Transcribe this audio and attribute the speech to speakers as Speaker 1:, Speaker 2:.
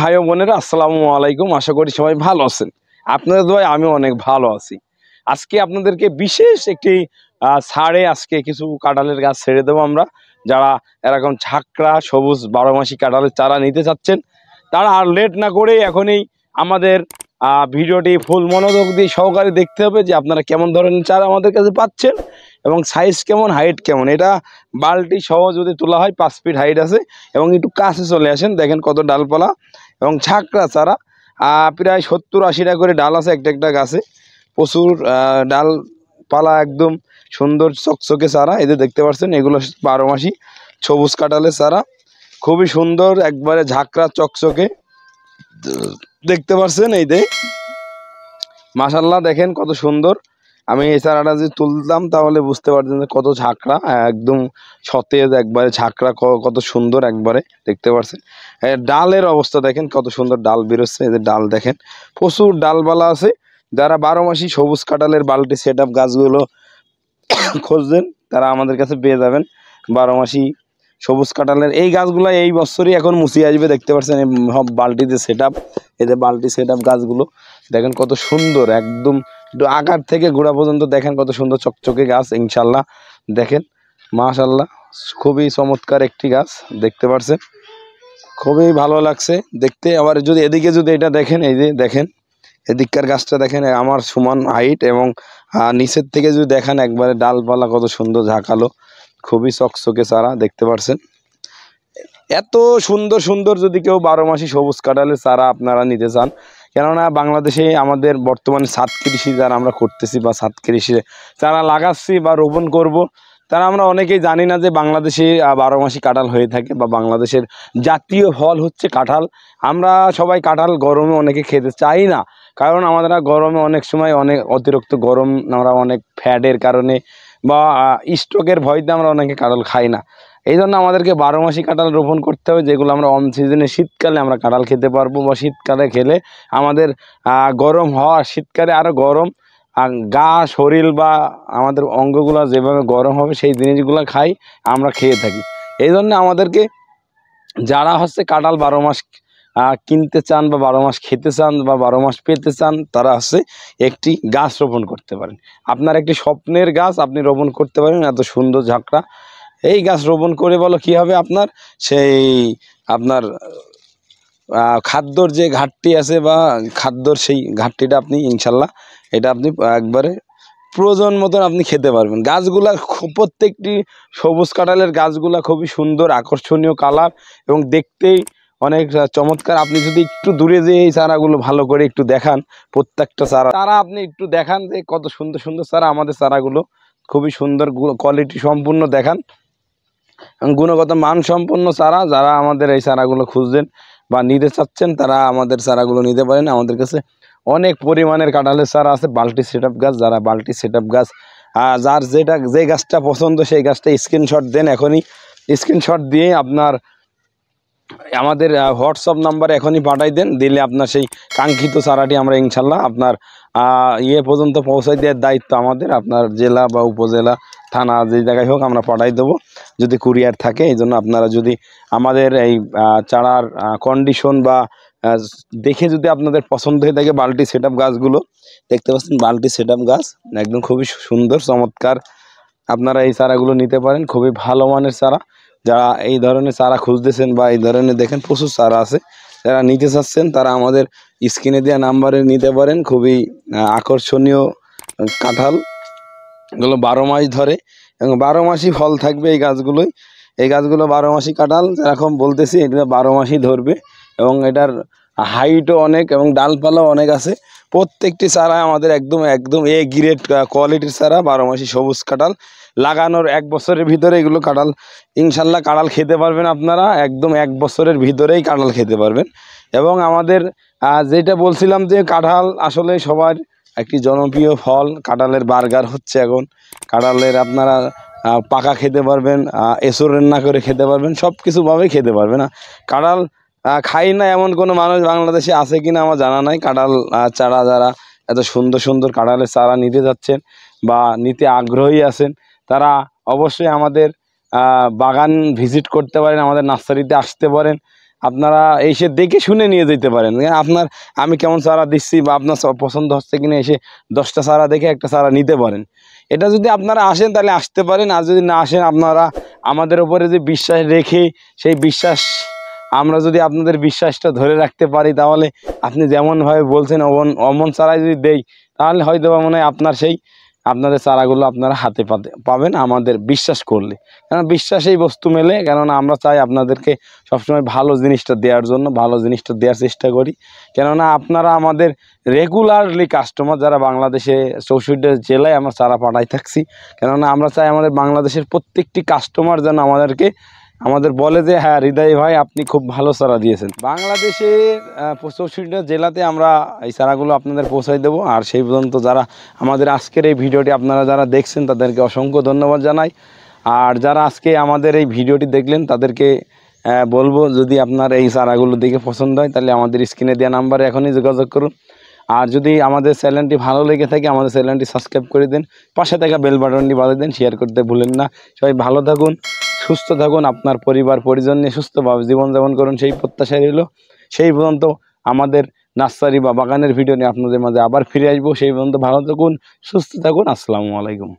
Speaker 1: ভাই বোনেরা আসসালামু আলাইকুম আশা করি সবাই ভালো আছেন আপনাদের দোয়ায় আমি অনেক ভালো আছি আজকে আপনাদেরকে বিশেষ একটি ছাড়ে আজকে কিছু কাঁঠালের গাছ ছেড়ে দেবো আমরা যারা এরকম ঝাঁকড়া সবুজ বারোমাসি কাঁঠালের চারা নিতে চাচ্ছেন তারা আর লেট না করে এখনই আমাদের ভিডিওটি ফুল মনোযোগ দিয়ে সহকারে দেখতে হবে যে আপনারা কেমন ধরনের চারা আমাদের কাছে পাচ্ছেন এবং সাইজ কেমন হাইট কেমন এটা বালটি সহ যদি তোলা হয় পাঁচ ফিট হাইট আছে এবং একটু কাছে চলে আসেন দেখেন কত ডালপালা এবং ছাকড়া চারা প্রায় সত্তর আশিটা করে ডাল আছে একটা একটা গাছে প্রচুর ডাল পালা একদম সুন্দর চকচকে চারা এদের দেখতে পাচ্ছেন এগুলো বারো মাসি সবুজ কাটালে চারা খুবই সুন্দর একবারে ঝাঁকড়া চকচকে দেখতে পাচ্ছেন এই দে মাসাল্লাহ দেখেন কত সুন্দর আমি এছাড়াটা যদি তুলতাম তাহলে বুঝতে পারতাম যে কত ঝাঁকড়া একদম সতেজ একবারে ঝাঁকড়া কত সুন্দর একবারে দেখতে পাচ্ছেন ডালের অবস্থা দেখেন কত সুন্দর ডাল বেরোচ্ছে এদের ডাল দেখেন প্রচুর ডালবালা আছে যারা বারো মাসি সবুজ কাঁঠালের বালটি সেট আপ গাছগুলো খুঁজছেন তারা আমাদের কাছে পেয়ে যাবেন বারো মাসি সবুজ কাঁঠালের এই গাছগুলো এই বছরই এখন মুছিয়ে আসবে দেখতে পাচ্ছেন সব বালটিতে সেট আপ এদের বাল্টি সেট আপ গাছগুলো দেখেন কত সুন্দর একদম একটু আকার থেকে গোড়া পর্যন্ত দেখেন কত সুন্দর চকচকে গাছ ইনশাল্লাহ দেখেন মাশাল্লাহ খুবই চমৎকার একটি গাছ দেখতে পারছেন খুবই ভালো লাগছে দেখতে আবার যদি এদিকে যদি এটা দেখেন এই যে দেখেন এদিককার গাছটা দেখেন আমার সমান হাইট এবং নিচের থেকে যদি দেখেন একবারে ডালপালা কত সুন্দর ঝাঁকালো খুবই চকচকে চারা দেখতে পারছেন এত সুন্দর সুন্দর যদি কেউ বারো মাসে সবুজ কাঁঠালের চারা আপনারা নিতে চান কেননা বাংলাদেশে আমাদের বর্তমানে সাত কৃষি যারা আমরা করতেছি বা সাত কৃষি যারা লাগাচ্ছি বা রোপণ করব। তারা আমরা অনেকেই জানি না যে বাংলাদেশে বারো মাসি কাঁঠাল হয়ে থাকে বা বাংলাদেশের জাতীয় ফল হচ্ছে কাঁঠাল আমরা সবাই কাঁঠাল গরমে অনেকে খেতে চাই না কারণ আমরা গরমে অনেক সময় অনেক অতিরিক্ত গরম আমরা অনেক ফ্যাটের কারণে বা স্ট্রোকের ভয়তে আমরা অনেকে কাঁঠাল খাই না এই জন্য আমাদেরকে বারো মাসি কাঁঠাল রোপণ করতে হবে যেগুলো আমরা অন সিজনে শীতকালে আমরা কাঁঠাল খেতে পারবো বা শীতকালে খেলে আমাদের গরম হওয়া শীতকালে আরও গরম গা শরীর বা আমাদের অঙ্গগুলো যেভাবে গরম হবে সেই জিনিসগুলো খাই আমরা খেয়ে থাকি এই জন্য আমাদেরকে যারা হচ্ছে কাঁঠাল বারো মাস কিনতে চান বা বারো মাস খেতে চান বা বারো মাস পেতে চান তারা হচ্ছে একটি গাছ রোপণ করতে পারেন আপনার একটি স্বপ্নের গাছ আপনি রোপণ করতে পারেন এত সুন্দর ঝাঁকড়া এই গাছ রোপণ করে বলো কি হবে আপনার সেই আপনার খাদ্যর যে ঘাটতি আছে বা খাদ্যর সেই ঘাটতিটা আপনি ইনশাল্লাহ এটা আপনি একবারে প্রয়োজন মতন আপনি খেতে পারবেন গাছগুলা প্রত্যেকটি সবুজ কাঁঠালের গাছগুলা খুবই সুন্দর আকর্ষণীয় কালার এবং দেখতেই অনেক চমৎকার আপনি যদি একটু দূরে যে এই চারাগুলো ভালো করে একটু দেখান প্রত্যেকটা চারা তারা আপনি একটু দেখান যে কত সুন্দর সুন্দর চারা আমাদের চারাগুলো খুবই সুন্দর কোয়ালিটি সম্পূর্ণ দেখান গুণগত মান সম্পন্ন চারা যারা আমাদের এই চারাগুলো খুঁজছেন বা নিতে চাচ্ছেন তারা আমাদের চারাগুলো নিতে পারেন আমাদের কাছে অনেক পরিমাণের কাঁঠালের চারা আছে বাল্টি সেট গাছ যারা বাল্টি সেট গাছ যার যেটা যে গাছটা পছন্দ সেই গাছটা স্ক্রিনশট দেন এখনই স্ক্রিনশট দিয়ে আপনার আমাদের হোয়াটসঅ্যাপ নাম্বার এখনই পাঠাই দেন দিলে আপনার সেই কাঙ্ক্ষিত চারাটি আমরা ইনশাল্লাহ আপনার ইয়ে পর্যন্ত পৌঁছাই দেওয়ার দায়িত্ব আমাদের আপনার জেলা বা উপজেলা থানা যে জায়গায় হোক আমরা পাঠাই দেবো যদি কুরিয়ার থাকে এই জন্য আপনারা যদি আমাদের এই চারার কন্ডিশন বা দেখে যদি আপনাদের পছন্দ হয়ে থাকে বাল্টি সেট গাছগুলো দেখতে পাচ্ছেন বাল্টি সেট গাছ একদম খুবই সুন্দর চমৎকার আপনারা এই চারাগুলো নিতে পারেন খুবই ভালো মানের চারা যারা এই ধরনের চারা খুঁজতেছেন বা এই ধরনের দেখেন প্রচুর চারা আছে যারা নিতে চাচ্ছেন তারা আমাদের স্ক্রিনে দেওয়া নাম্বারে নিতে পারেন খুবই আকর্ষণীয় কাঁঠাল এগুলো বারো মাস ধরে এবং বারো মাসই ফল থাকবে এই গাছগুলোই এই গাছগুলো বারো মাসই কাঁঠাল যেরকম বলতেছি এটা বারো মাসই ধরবে এবং এটার হাইটও অনেক এবং ডালপালাও অনেক আছে প্রত্যেকটি চারা আমাদের একদম একদম এ গ্রেড কোয়ালিটির চারা বারো মাসি সবুজ কাঁঠাল লাগানোর এক বছরের ভিতরে এগুলো কাঁঠাল ইনশাল্লাহ কাঁঠাল খেতে পারবেন আপনারা একদম এক বছরের ভিতরেই কাঁঠাল খেতে পারবেন এবং আমাদের যেটা বলছিলাম যে কাঁঠাল আসলে সবার একটি জনপ্রিয় ফল কাঁঠালের বার্গার হচ্ছে এখন কাঁঠালের আপনারা পাকা খেতে পারবেন এসো রান্না করে খেতে পারবেন সব কিছুভাবেই খেতে পারবেন কাঁঠাল খাই না এমন কোনো মানুষ বাংলাদেশে আছে কিনা আমার জানা নাই কাঁঠাল চারা যারা এত সুন্দর সুন্দর কাঁঠালের চারা নিতে যাচ্ছেন বা নিতে আগ্রহী আছেন তারা অবশ্যই আমাদের বাগান ভিজিট করতে পারেন আমাদের নার্সারিতে আসতে পারেন আপনারা এসে দেখে শুনে নিয়ে যেতে পারেন আপনার আমি কেমন চারা দিচ্ছি বা আপনার পছন্দ হচ্ছে কিনা এসে দশটা চারা দেখে একটা চারা নিতে পারেন এটা যদি আপনারা আসেন তাহলে আসতে পারেন আর যদি না আসেন আপনারা আমাদের ওপরে যে বিশ্বাস রেখে সেই বিশ্বাস আমরা যদি আপনাদের বিশ্বাসটা ধরে রাখতে পারি তাহলে আপনি যেমনভাবে বলছেন অমন অমন চারাই যদি দেই তাহলে হয়তো মনে হয় আপনার সেই আপনাদের চারাগুলো আপনারা হাতে পাতে পাবেন আমাদের বিশ্বাস করলে কেন বিশ্বাসেই বস্তু মেলে কেননা আমরা চাই আপনাদেরকে সবসময় ভালো জিনিসটা দেওয়ার জন্য ভালো জিনিসটা দেওয়ার চেষ্টা করি কেননা আপনারা আমাদের রেগুলারলি কাস্টমার যারা বাংলাদেশে চৌষট্টি জেলায় আমরা চারা পাঠাই থাকছি কেননা আমরা চাই আমাদের বাংলাদেশের প্রত্যেকটি কাস্টমার যেন আমাদেরকে আমাদের বলে যে হ্যাঁ হৃদয় ভাই আপনি খুব ভালো চারা দিয়েছেন বাংলাদেশের চৌষট্টিটা জেলাতে আমরা এই চারাগুলো আপনাদের পৌঁছাই দেবো আর সেই পর্যন্ত যারা আমাদের আজকের এই ভিডিওটি আপনারা যারা দেখছেন তাদেরকে অসংখ্য ধন্যবাদ জানাই আর যারা আজকে আমাদের এই ভিডিওটি দেখলেন তাদেরকে বলবো যদি আপনার এই চারাগুলো দেখে পছন্দ হয় তাহলে আমাদের স্ক্রিনে দেওয়া নাম্বারে এখনই যোগাযোগ করুন আর যদি আমাদের চ্যানেলটি ভালো লেগে থাকে আমাদের চ্যানেলটি সাবস্ক্রাইব করে দিন পাশে থাকা বেল বাটনটি বাজিয়ে দিন শেয়ার করতে ভুলেন না সবাই ভালো থাকুন সুস্থ থাকুন আপনার পরিবার পরিজন নিয়ে সুস্থভাবে জীবনযাপন করুন সেই প্রত্যাশা রইল সেই পর্যন্ত আমাদের নার্সারি বা বাগানের ভিডিও নিয়ে আপনাদের মাঝে আবার ফিরে আসবো সেই পর্যন্ত ভালো থাকুন সুস্থ থাকুন আসসালামু আলাইকুম